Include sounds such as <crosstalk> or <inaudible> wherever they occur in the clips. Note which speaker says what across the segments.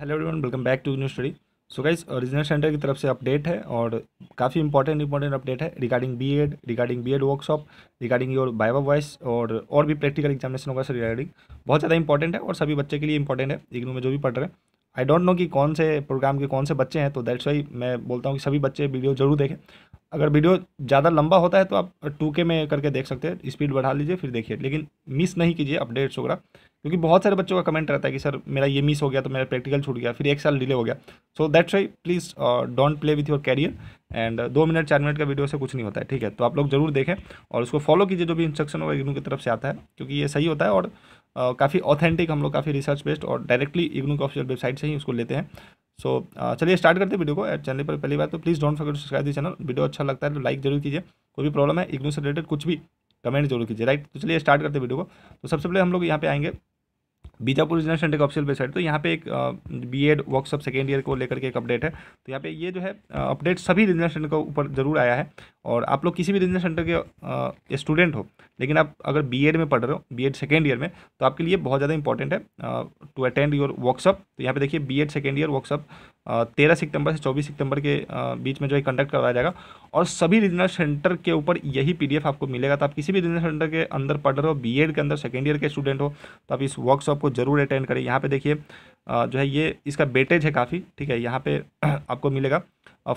Speaker 1: Hello everyone welcome back to new study so guys regional centre की तरफ से update है और काफ़ी इंपॉर्टेंट इंपॉर्टेंट अपडेट है regarding B Ed regarding B Ed workshop regarding your viva voce और और भी प्रैक्टिकल एग्जामिनेशन होगा सर रिगार्डिंग बहुत ज़्यादा इंपॉर्टेंट है और सभी बच्चे के लिए इंपॉर्टेंट है इग्नू में जो भी पढ़ रहे हैं आई डोंट नो कि कौन से प्रोग्राम के कौन से बच्चे हैं तो दैट्स वाई मैं बोलता हूँ कि सभी बच्चे वीडियो जरूर देखें अगर वीडियो ज़्यादा लंबा होता है तो आप टू के में करके देख सकते हैं स्पीड बढ़ा लीजिए फिर देखिए लेकिन मिस नहीं कीजिए अपडेट्स वगैरह क्योंकि बहुत सारे बच्चों का कमेंट रहता है कि सर मेरा ये मिस हो गया तो मेरा प्रैक्टिकल छूट गया फिर एक साल डिले हो गया so that's why please don't play with your career and दो मिनट चार मिनट का वीडियो से कुछ नहीं होता है ठीक है तो आप लोग जरूर देखें और उसको फॉलो कीजिए जो भी इंस्ट्रक्शन होगा इग्नू की तरफ से आता है क्योंकि ये सही होता है और काफ़ी ऑथेंटिक हम लोग काफ़ी रिसर्च बेस्ड और डायरेक्टली इग्नू का ऑफिशियल वेबसाइट से ही उसको लेते हैं सो चलिए स्टार्ट करते हैं वीडियो को चैनल पर पहली बार तो please don't forget subscribe the channel video अच्छा लगता है तो लाइक जरूर कीजिए कोई भी प्रॉब्लम है इग्नू से रिलेटेड कुछ भी कमेंट जरूर कीजिए राइट तो चलिए स्टार्ट करते हैं वीडियो को तो सबसे पहले हम लोग यहाँ पे आएंगे बीजापुर रीजनल सेंटर का ऑफिशियल वेबसाइट तो यहाँ पे एक B Ed workshop second year को लेकर के एक अपडेट है तो यहाँ पे ये जो है अपडेट सभी रीजनल सेंटर के ऊपर जरूर आया है और आप लोग किसी भी रीजनल सेंटर के स्टूडेंट हो लेकिन आप अगर बीएड में पढ़ रहे हो बीएड सेकेंड ईयर में तो आपके लिए बहुत ज़्यादा इंपॉर्टेंट है टू अटेंड योर वर्कशॉप तो यहाँ पे देखिए बीएड सेकेंड ईयर वर्कशॉप तेरह सितंबर से चौबीस सितंबर के बीच में जो है कंडक्ट करवाया जाएगा और सभी रीजनल सेंटर के ऊपर यही पी आपको मिलेगा तो आप किसी भी रीजनल सेंटर के अंदर पढ़ रहे हो बी के अंदर सेकेंड ईयर के स्टूडेंट हो तो आप इस वर्कशॉप को जरूर अटेंड करें यहाँ पर देखिए जो है ये इसका बेटेज है काफ़ी ठीक है यहाँ पर <clears throat> आपको मिलेगा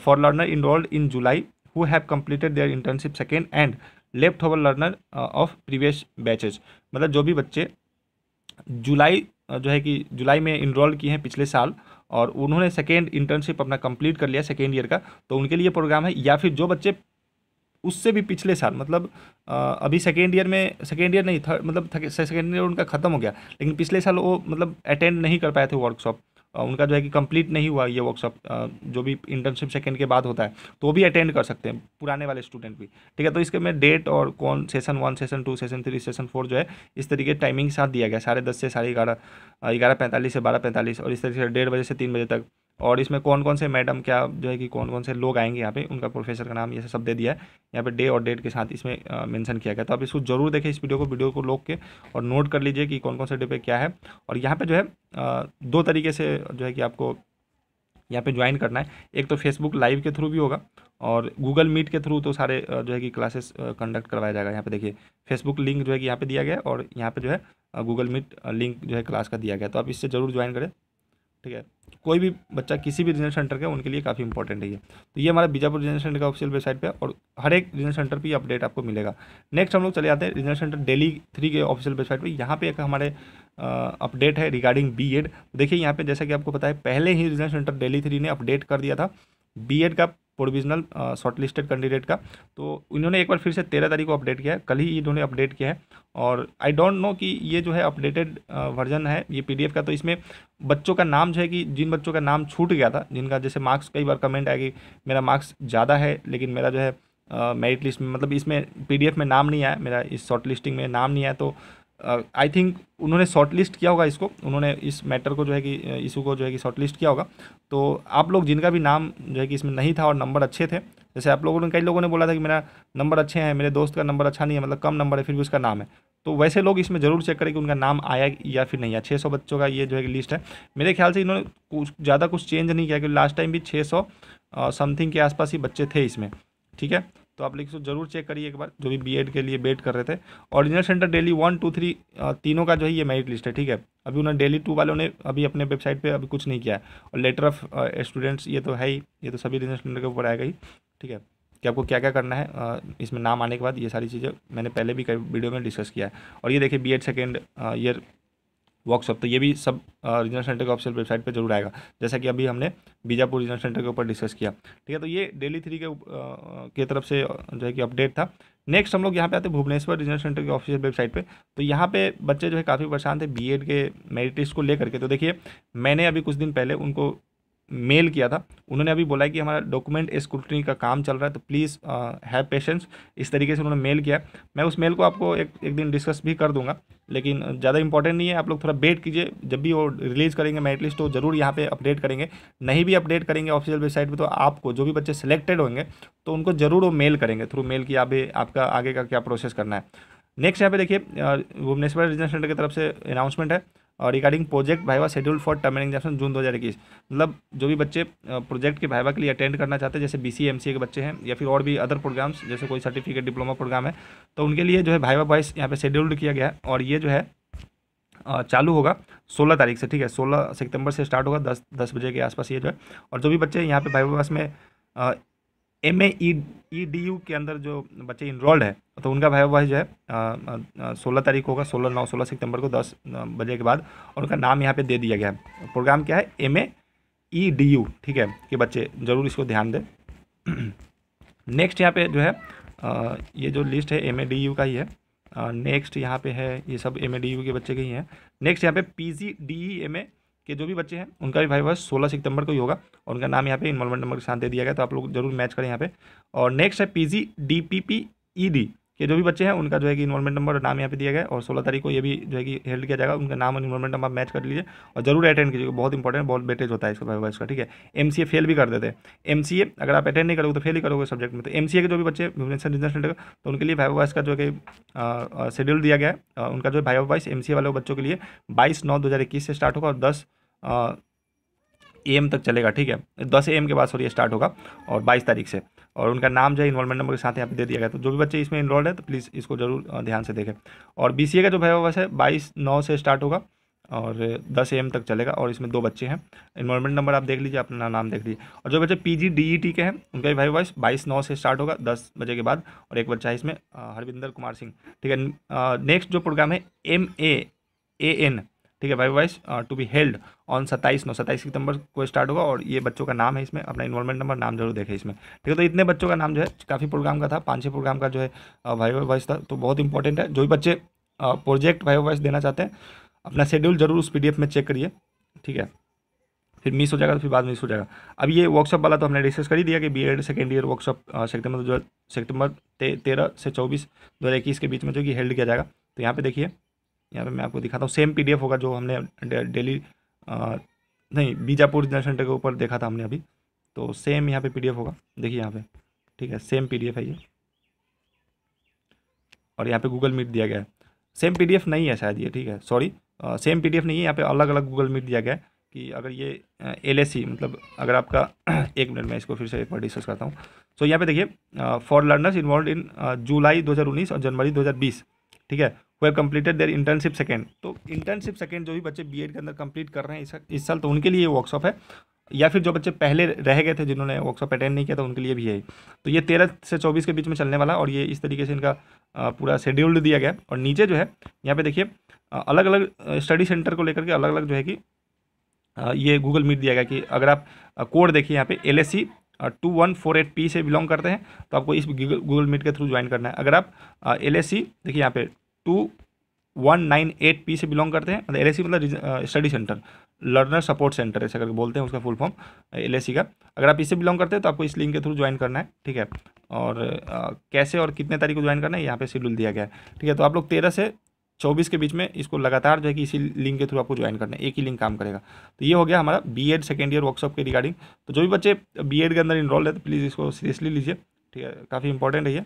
Speaker 1: for learner enrolled in July who have completed their internship second and left over learner of previous batches मतलब जो भी बच्चे जुलाई uh, जो है कि जुलाई में इनरोल किए हैं पिछले साल और उन्होंने सेकेंड इंटर्नशिप अपना कंप्लीट कर लिया सेकेंड ईयर का तो उनके लिए प्रोग्राम है या फिर जो बच्चे उससे भी पिछले साल मतलब uh, अभी सेकेंड ईयर में सेकेंड ईयर नहीं थर्ड मतलब सेकेंड ईयर उनका ख़त्म हो गया लेकिन पिछले साल वो मतलब अटेंड नहीं कर पाए थे वर्कशॉप उनका जो है कि कंप्लीट नहीं हुआ ये वर्कशॉप जो भी इंटर्नशिप सेकेंड के बाद होता है तो वो भी अटेंड कर सकते हैं पुराने वाले स्टूडेंट भी ठीक है तो इसके में डेट और कौन session one session two session three session four जो है इस तरीके टाइमिंग के साथ दिया गया साढ़े दस से साढ़े ग्यारह ग्यारह पैंतालीस से बारह पैंतालीस और इस तरीके से डेढ़ बजे से तीन बजे तक और इसमें कौन कौन से मैडम क्या जो है कि कौन कौन से लोग आएंगे यहाँ पे उनका प्रोफेसर का नाम ये सब दे दिया है यहाँ पे डे और डेट के साथ इसमें मेंशन किया गया तो आप इसको जरूर देखें इस वीडियो को वीडियो को लोग के और नोट कर लीजिए कि कौन कौन से डे पे क्या है और यहाँ पे जो है दो तरीके से जो है कि आपको यहाँ पर ज्वाइन करना है एक तो फेसबुक लाइव के थ्रू भी होगा और गूगल मीट के थ्रू तो सारे जो है कि क्लासेस कंडक्ट करवाया जाएगा यहाँ पर देखिए फेसबुक लिंक जो है कि यहाँ पर दिया गया और यहाँ पर जो है गूगल मीट लिंक जो है क्लास का दिया गया तो आप इससे ज़रूर ज्वाइन करें ठीक है कोई भी बच्चा किसी भी रीजनल सेंटर का उनके लिए काफ़ी इंपॉर्टेंट है ये तो ये हमारा बीजापुर रीजनल सेंटर का ऑफिशियल वेबसाइट पे और हर एक रीजनल सेंटर पे अपडेट आपको मिलेगा नेक्स्ट हम लोग चले जाते हैं रीजनल सेंटर डेली थ्री के ऑफिशियल वेबसाइट पे यहाँ पे एक हमारे अपडेट है रिगार्डिंग बी देखिए यहाँ पर जैसा कि आपको पता है पहले ही रीजनल सेंटर डेली थ्री ने अपडेट कर दिया था बी का प्रोविजनल शॉर्ट लिस्टेड कैंडिडेट का तो इन्होंने एक बार फिर से तेरह तारीख को अपडेट किया है कल ही इन्होंने अपडेट किया है और आई डोंट नो कि ये जो है अपडेटेड वर्जन uh, है ये पीडीएफ का तो इसमें बच्चों का नाम जो है कि जिन बच्चों का नाम छूट गया था जिनका जैसे मार्क्स कई बार कमेंट आया कि मेरा मार्क्स ज़्यादा है लेकिन मेरा जो है मेरिट uh, लिस्ट में मतलब इसमें पीडीएफ में नाम नहीं आया मेरा इस शॉर्ट लिस्टिंग में नाम नहीं आया तो आई थिंक उन्होंने शॉर्टलिस्ट किया होगा इसको उन्होंने इस मैटर को जो है कि इशू को जो है कि शॉर्टलिस्ट किया होगा तो आप लोग जिनका भी नाम जो है कि इसमें नहीं था और नंबर अच्छे थे जैसे आप लोगों ने कई लोगों ने बोला था कि मेरा नंबर अच्छे हैं मेरे दोस्त का नंबर अच्छा नहीं है मतलब कम नंबर है फिर भी उसका नाम है तो वैसे लोग इसमें ज़रूर चेक करें कि उनका नाम आया या फिर नहीं आया छः सौ बच्चों का ये जो है कि लिस्ट है मेरे ख्याल से इन्होंने कुछ ज़्यादा कुछ चेंज नहीं किया क्योंकि लास्ट टाइम भी छः सौ समथिंग के आसपास ही बच्चे थे इसमें ठीक है तो आप लिख सो जरूर चेक करिए एक बार जो भी बीएड के लिए वेट कर रहे थे regional centre Delhi one two three तीनों का जो है ये मेरिट लिस्ट है ठीक है अभी उन्होंने डेली टू वालों ने अभी अपने वेबसाइट पे अभी कुछ नहीं किया है और लेटर ऑफ स्टूडेंट्स ये तो है ही ये तो सभी ओरिजिनल स्टूडेंट के ऊपर आएगा ही ठीक है कि आपको क्या क्या करना है इसमें नाम आने के बाद ये सारी चीज़ें मैंने पहले भी कई वीडियो में डिस्कस किया है और ये देखिए B Ed second year workshop तो ये भी सब रीजनल सेंटर के ऑफिशियल वेबसाइट पे जरूर आएगा जैसा कि अभी हमने बीजापुर रीजनल सेंटर के ऊपर डिस्कस किया ठीक है तो ये डेली थ्री के के तरफ से जो है कि अपडेट था नेक्स्ट हम लोग यहाँ पे आते हैं भुवनेश्वर रीजनल सेंटर के ऑफिशियल वेबसाइट पे तो यहाँ पे बच्चे जो है काफ़ी परेशान थे बी के मेरिट लिस्ट को लेकर के तो देखिए मैंने अभी कुछ दिन पहले उनको मेल किया था उन्होंने अभी बोला कि हमारा डॉक्यूमेंट स्क्रूटनी का काम चल रहा है तो प्लीज़ हैव पेशेंस इस तरीके से उन्होंने मेल किया मैं उस मेल को आपको एक एक दिन डिस्कस भी कर दूंगा लेकिन ज़्यादा इंपॉर्टेंट नहीं है आप लोग थोड़ा वेट कीजिए जब भी वो रिलीज़ करेंगे मेरिट लिस्ट तो ज़रूर यहाँ पे अपडेट करेंगे नहीं भी अपडेट करेंगे ऑफिशियल वेबसाइट पे तो आपको जो भी बच्चे सेलेक्टेड होंगे तो उनको ज़रूर वो मेल करेंगे थ्रू मेल की आप आपका आगे का क्या प्रोसेस करना है नेक्स्ट यहाँ पे देखिए भुवनेश्वर रीजनल सेंटर की तरफ से अनाउंसमेंट है और regarding project viva schedule for term end examination June 2021 मतलब जो भी बच्चे प्रोजेक्ट के भाईवा के लिए अटेंड करना चाहते हैं जैसे बी सी के बच्चे हैं या फिर और भी अदर प्रोग्राम्स जैसे कोई सर्टिफिकेट डिप्लोमा प्रोग्राम है तो उनके लिए जो है भाईवा वाइस यहाँ पर शेड्यूल्ड किया गया है और ये जो है चालू होगा सोलह तारीख से ठीक है सोलह सितंबर से स्टार्ट होगा दस दस बजे के आसपास ये जो है और जो भी बच्चे यहाँ पे भाई पास में M A E D U के अंदर जो बच्चे इनरोल्ड है तो उनका भाई वह जो है सोलह तारीख होगा सोलह नौ सोलह सितंबर को दस बजे के बाद और उनका नाम यहाँ पे दे दिया गया है प्रोग्राम क्या है M A E D U ठीक है कि बच्चे ज़रूर इसको ध्यान दें नेक्स्ट यहाँ पे जो है आ, ये जो लिस्ट है एम ए डी यू का ही है नेक्स्ट यहाँ पे है ये सब एम ए डी यू के बच्चे के ही हैं नेक्स्ट यहाँ पे P G D E M A के जो भी बच्चे हैं उनका भी भाई बस सोलह सितंबर को ही होगा और उनका नाम यहाँ पे इन्वॉल्वमेंट नंबर के साथ दे दिया गया तो आप लोग जरूर मैच करें यहाँ पे और नेक्स्ट है P G D P P E D कि जो भी बच्चे हैं उनका जो है कि इन्वॉलमेंट नंबर और नाम यहाँ पे दिया गया और सोलह तारीख को ये भी जो है कि हेल्ड किया जाएगा उनका नाम और इन्वॉलमेंट नंबर मैच कर लीजिए और जरूर अटेंड कीजिए बहुत इंपॉर्टेंट बहुत बेटेज होता है इसका वाइवा इसका ठीक है एम फेल भी कर देते हैं एम अगर आप अटेंड नहीं करोगे तो फेल ही करोगे सब्जेक्ट में तो एम के जो भी बच्चे भुवनेश्वर बिजनेस सेंटर तो उनके लिए वाइवा का जो है कि शेड्यूल दिया गया है उनका जो है वाइवा वाइस एम वाले बच्चों के लिए बाईस नौ दो से स्टार्ट होगा और दस ए तक चलेगा ठीक है दस ए के बाद सॉरी स्टार्ट होगा और बाईस तारीख से और उनका नाम जो है इन्वॉलमेंट नंबर के साथ यहाँ पे दे दिया गया तो जो भी बच्चे इसमें इन्वॉल्व है तो प्लीज़ इसको जरूर ध्यान से देखें और बी का जो भाईवास है बाईस नौ से स्टार्ट होगा और 10 एम तक चलेगा और इसमें दो बच्चे हैं इन्वॉलमेंट नंबर आप देख लीजिए अपना नाम देख लीजिए और जो बच्चे ई टी e के हैं उनका भी भाई वॉइस बाईस नौ से स्टार्ट होगा दस बजे के बाद और एक बच्चा है इसमें हरविंदर कुमार सिंह ठीक है नेक्स्ट जो प्रोग्राम है एम ए ए एन ठीक है viva voce to be held on सत्ताईस नौ सत्ताईस सितंबर को स्टार्ट होगा और ये बच्चों का नाम है इसमें अपना इन्वॉलमेंट नंबर नाम जरूर देखें इसमें ठीक है तो इतने बच्चों का नाम जो है काफ़ी प्रोग्राम का था पाँच छः प्रोग्राम का जो है वाई uh, वाइस था तो बहुत इंपॉर्टेंट है जो भी बच्चे प्रोजेक्ट वाई वाइस देना चाहते हैं अपना शेड्यूल जरूर उस पी में चेक करिए ठीक है फिर मिस हो जाएगा तो फिर बाद में मिस हो जाएगा अब ये वर्कशॉप वाला तो हमने डिस्कस कर ही दिया कि B Ed second year workshop सितंबर दो हज़ार तेरह से चौबीस दो हज़ार इक्कीस के बीच में जो कि हेल्ड किया जाएगा तो यहाँ पे देखिए यहाँ पे मैं आपको दिखाता हूँ सेम पीडीएफ होगा जो हमने डेली नहीं बीजापुर जनरल सेंटर के ऊपर देखा था हमने अभी तो सेम यहाँ पे पीडीएफ होगा देखिए यहाँ पे ठीक है सेम पीडीएफ है ये और यहाँ पे गूगल मीट दिया गया है सेम पीडीएफ नहीं है शायद ये ठीक है सॉरी सेम पी नहीं है यहाँ पर अलग अलग गूगल मीट दिया गया है कि अगर ये एल मतलब अगर आपका <clears throat> एक मिनट में इसको फिर से एक बार डिस्कस करता हूँ सो so, यहाँ पे देखिए for learners involve in July 2019 और जनवरी 2020 ठीक है हुए कम्प्लीटेड देर इंटर्नशिप सेकेंड तो इंटर्नशिप सेकेंड जो भी बच्चे बी के अंदर कंप्लीट कर रहे हैं इस साल तो उनके लिए वर्कशॉप है या फिर जो बच्चे पहले रह गए थे जिन्होंने वर्कशॉप अटेंड नहीं किया था उनके लिए भी है तो ये तेरह से चौबीस के बीच में चलने वाला और ये इस तरीके से इनका पूरा शेड्यूल्ड दिया गया और नीचे जो है यहाँ पे देखिए अलग अलग स्टडी सेंटर को लेकर के अलग अलग जो है कि ये गूगल मीट दिया गया कि अगर आप कोड देखिए यहाँ पे L S C two one four eight P से बिलोंग करते हैं तो आपको इस गूगल मीट के थ्रू ज्वाइन करना है अगर आप एल एस सी देखिए यहाँ पे two one nine eight P से बिलोंग करते हैं एल मतलब, e मतलब study centre learner support centre ऐसे करके बोलते हैं उसका फुल फॉर्म एल e का अगर आप इससे बिलोंग करते हैं तो आपको इस लिंक के थ्रू ज्वाइन करना है ठीक है और आ, कैसे और कितने तारीख को ज्वाइन करना है यहाँ पे शेड्यूल दिया गया है ठीक है तो आप लोग तेरह से चौबीस के बीच में इसको लगातार जो है कि इसी लिंक के थ्रू आपको ज्वाइन करना है एक ही लिंक काम करेगा तो ये हो गया हमारा B Ed second year workshop के रिगार्डिंग तो जो भी बच्चे बी एड के अंदर इनरोल है तो प्लीज़ इसको सीरियसली लीजिए ठीक है काफ़ी इंपॉर्टेंट है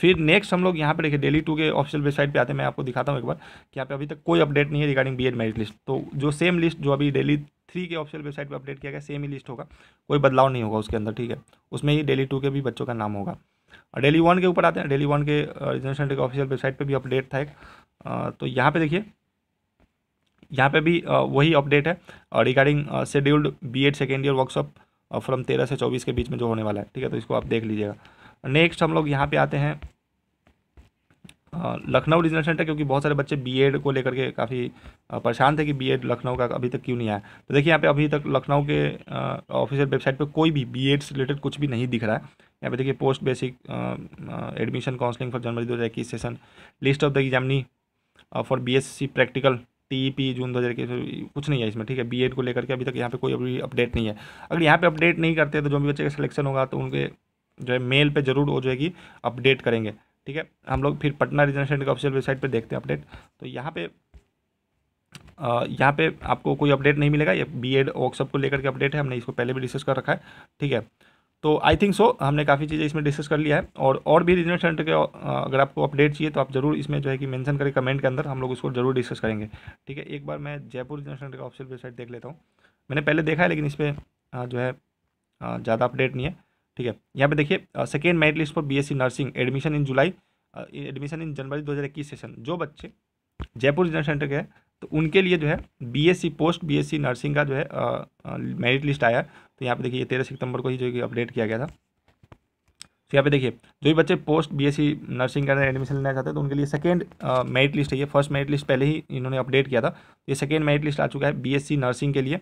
Speaker 1: फिर नेक्स्ट हम लोग यहाँ पे देखिए डेली टू के ऑफिशियल वेबसाइट पे आते हैं मैं आपको दिखाता हूँ एक बार कि यहाँ पे अभी तक कोई अपडेट नहीं है regarding B Ed merit list तो जो सेम लिस्ट जो अभी डेली थ्री के ऑफिशियल वेबसाइट पे अपडेट किया गया सेम ही लिस्ट होगा कोई बदलाव नहीं होगा उसके अंदर ठीक है उसमें ही डेली टू के भी बच्चों का नाम होगा और डेली वन के ऊपर आते हैं डेली वन के रिजर्वेशन डे के ऑफिशियल वेबसाइट पर भी अपडेट था एक तो यहाँ पर देखिए यहाँ पर भी वही अपडेट है regarding scheduled B Ed second year workshop from तेरह से चौबीस के बीच में जो होने वाला है ठीक है तो इसको आप देख लीजिएगा नेक्स्ट हम लोग यहाँ पे आते हैं लखनऊ रीजनल सेंटर क्योंकि बहुत सारे बच्चे बीएड को लेकर के काफ़ी परेशान थे कि बीएड लखनऊ का अभी तक क्यों नहीं आया तो देखिए यहाँ पे अभी तक लखनऊ के ऑफिशियल वेबसाइट पे कोई भी बीएड से रिलेटेड कुछ भी नहीं दिख रहा है यहाँ पे देखिए post basic admission counselling for January दो हज़ार इक्कीस session list of the examinee for B practical T June दो हज़ार तो कुछ नहीं है इसमें ठीक है एड को लेकर के अभी तक यहाँ पे कोई अभी अपडेट नहीं है अगर यहाँ पे अपडेट नहीं करते तो जो भी बच्चे का सिलेक्शन होगा तो उनके जो है मेल पे जरूर वो जो है कि अपडेट करेंगे ठीक है हम लोग फिर पटना रीजनल सेंटर के ऑफिशियल वेबसाइट पर देखते हैं अपडेट तो यहाँ पे यहाँ पे आपको कोई अपडेट नहीं मिलेगा ये बी एड वर्कशॉप को लेकर के अपडेट है हमने इसको पहले भी डिस्कस कर रखा है ठीक है तो आई थिंक सो हमने काफ़ी चीज़ें इसमें डिस्कस कर लिया है और और भी रीजनल सेंटर के अगर आपको अपडेट चाहिए तो आप जरूर इसमें जो है कि मेंशन करें कमेंट के अंदर हम लोग उसको जरूर डिस्कस करेंगे ठीक है एक बार मैं जयपुर रीजनल सेंटर का ऑफिशियल वेबसाइट देख लेता हूँ मैंने पहले देखा है लेकिन इस पर जो है ज़्यादा अपडेट नहीं है ठीक है यहाँ पे देखिए second merit list for BSc nursing admission in July admission in January 2021 session जो बच्चे जयपुर रीजनल सेंटर के हैं तो उनके लिए जो है बीएससी पोस्ट बीएससी नर्सिंग का जो है मेरिट लिस्ट आया तो यहाँ पे देखिए तेरह सितंबर को ही जो कि अपडेट किया गया था तो यहाँ पे देखिए जो भी बच्चे पोस्ट बीएससी नर्सिंग का एडमिशन लेना चाहते हैं तो उनके लिए सेकेंड मेरिट लिस्ट है ये फर्स्ट मेरिट लिस्ट पहले ही इन्होंने अपडेट किया था तो ये सेकेंड मेरिट लिस्ट आ चुका है बीएससी नर्सिंग के लिए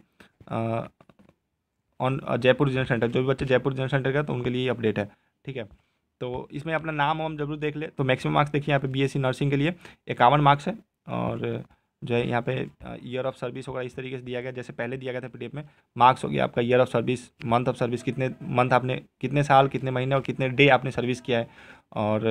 Speaker 1: on uh, Jaipur regional centre जो भी बच्चे जयपुर रीजनल सेंटर का तो उनके लिए अपडेट है ठीक है तो इसमें अपना नाम वाम जरूर देख ले तो मैक्सिमम मार्क्स देखिए यहाँ पे बीएससी नर्सिंग के लिए इक्यावन मार्क्स है और uh, जो है यहाँ पे ईयर ऑफ सर्विस होगा इस तरीके से दिया गया जैसे पहले दिया गया था पीडीएफ में मार्क्स हो गया आपका year of service month of service कितने मंथ आपने कितने साल कितने महीने और कितने डे आपने सर्विस किया है और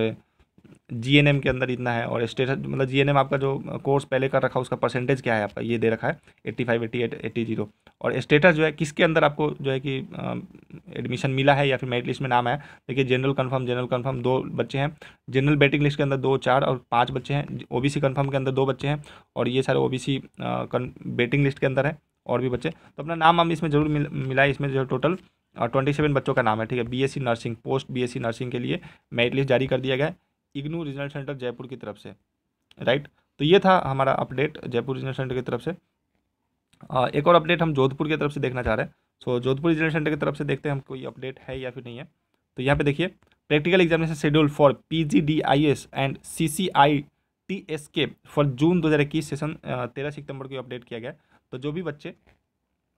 Speaker 1: जी एन एम के अंदर इतना है और स्टेट मतलब जी एन एम आपका जो कोर्स पहले कर रखा है उसका परसेंटेज क्या है आपका ये दे रखा है eighty five eighty eight eighty zero और स्टेटस जो है किसके अंदर आपको जो है कि एडमिशन मिला है या फिर मेरिट लिस्ट में नाम है देखिए जनरल कन्फर्म जनरल कन्फर्म दो बच्चे हैं जनरल बैटिंग लिस्ट के अंदर दो चार और पाँच बच्चे हैं ओ बी सी कन्फर्म के अंदर दो बच्चे हैं और ये सारे O B C waiting list के अंदर है और भी बच्चे तो अपना नाम हम इसमें जरूर मिल मिला है इसमें जो टोटल ट्वेंटी सेवन बच्चों का नाम है ठीक है BSc nursing post BSc nursing के लिए मेरिट लिस्ट जारी कर दिया गया है इग्नू रीजनल सेंटर जयपुर की तरफ से राइट हम्म। तो ये था हमारा अपडेट जयपुर रीजनल सेंटर की तरफ से एक और अपडेट हम जोधपुर की तरफ से देखना चाह रहे हैं so so, Jodhpur regional centre की तरफ से देखते हैं हम कोई अपडेट है या फिर नहीं है तो यहाँ पे देखिए practical examination schedule for P G D I S and C C I T S के फॉर जून दो हज़ार इक्कीस सेशन तेरह सितंबर को अपडेट किया गया तो जो भी बच्चे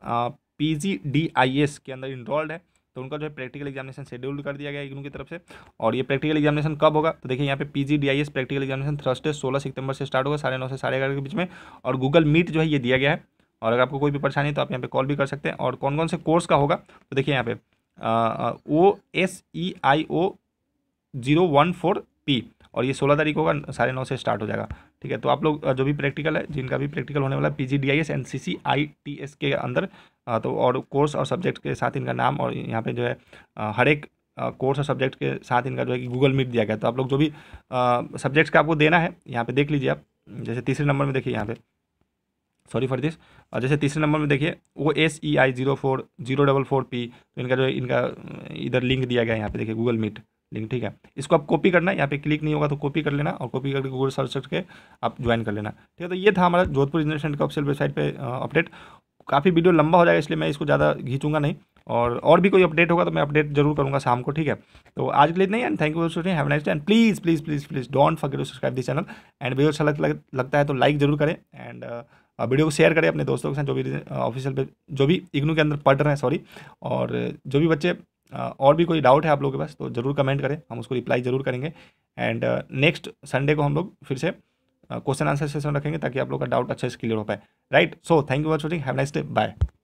Speaker 1: P G D I S के अंदर इनरोल्ड है तो उनका जो है प्रैक्टिकल एग्जामिनेशन शेड्यूल कर दिया गया इग्नू की तरफ से और ये प्रैक्टिकल एग्जामिनेशन कब होगा तो देखिए यहाँ पे पी प्रैक्टिकल एग्जामिनेशन थर्सडे सोलह सितंबर से स्टार्ट होगा साढ़े नौ से साढ़े के बीच में और गूगल मीट जो है ये दिया गया है और अगर आपको कोई भी परेशानी तो आप यहाँ पे कॉल भी कर सकते हैं और कौन कौन से कोर्स का होगा तो देखिए यहाँ पे O S E I O zero one four P और ये सोलह तारीख होगा साढ़े नौ से स्टार्ट हो जाएगा ठीक है तो आप लोग जो भी प्रैक्टिकल है जिनका भी प्रैक्टिकल होने वाला है P G D I S N C C I T S के अंदर तो और कोर्स और सब्जेक्ट के साथ इनका नाम और यहाँ पे जो है हर एक कोर्स और सब्जेक्ट के साथ इनका जो है कि गूगल मीट दिया गया तो आप लोग जो भी सब्जेक्ट्स का आपको देना है यहाँ पे देख लीजिए आप जैसे तीसरे नंबर में देखिए यहाँ पे सॉरी फॉर दिस और जैसे तीसरे नंबर में देखिए वो S E I zero four zero double four P तो इनका जो है इनका इधर लिंक दिया गया है यहाँ पे देखिए गूगल मीट लिंक ठीक है इसको आप कॉपी करना यहाँ पे क्लिक नहीं होगा तो कॉपी कर लेना और कॉपी करके गूगल सर्च करके आप ज्वाइन कर लेना ठीक है तो ये था हमारा जोधपुर इंजीनियर सेंटर का ऑफिशियल वेबसाइट पे अपडेट काफ़ी वीडियो लंबा हो जाएगा इसलिए मैं इसको ज़्यादा खींचूंगा नहीं और और भी कोई अपडेट होगा तो मैं अपडेट जरूर करूँगा शाम को ठीक है तो आज के लिए नहीं and thank you for have nice and please please please please don't forget to subscribe this channel and video अच्छा लग, लगता है तो लाइक जरूर करें एंड वीडियो को शेयर करें अपने दोस्तों के साथ जो भी ऑफिशियल जो भी इग्नू के अंदर पढ़ रहे हैं सॉरी और जो भी बच्चे और भी कोई डाउट है आप लोगों के पास तो ज़रूर कमेंट करें हम उसको रिप्लाई ज़रूर करेंगे एंड नेक्स्ट संडे को हम लोग फिर से क्वेश्चन आंसर सेशन रखेंगे ताकि आप लोग का डाउट अच्छे से क्लियर हो पाए right so thank you for watching have nice day bye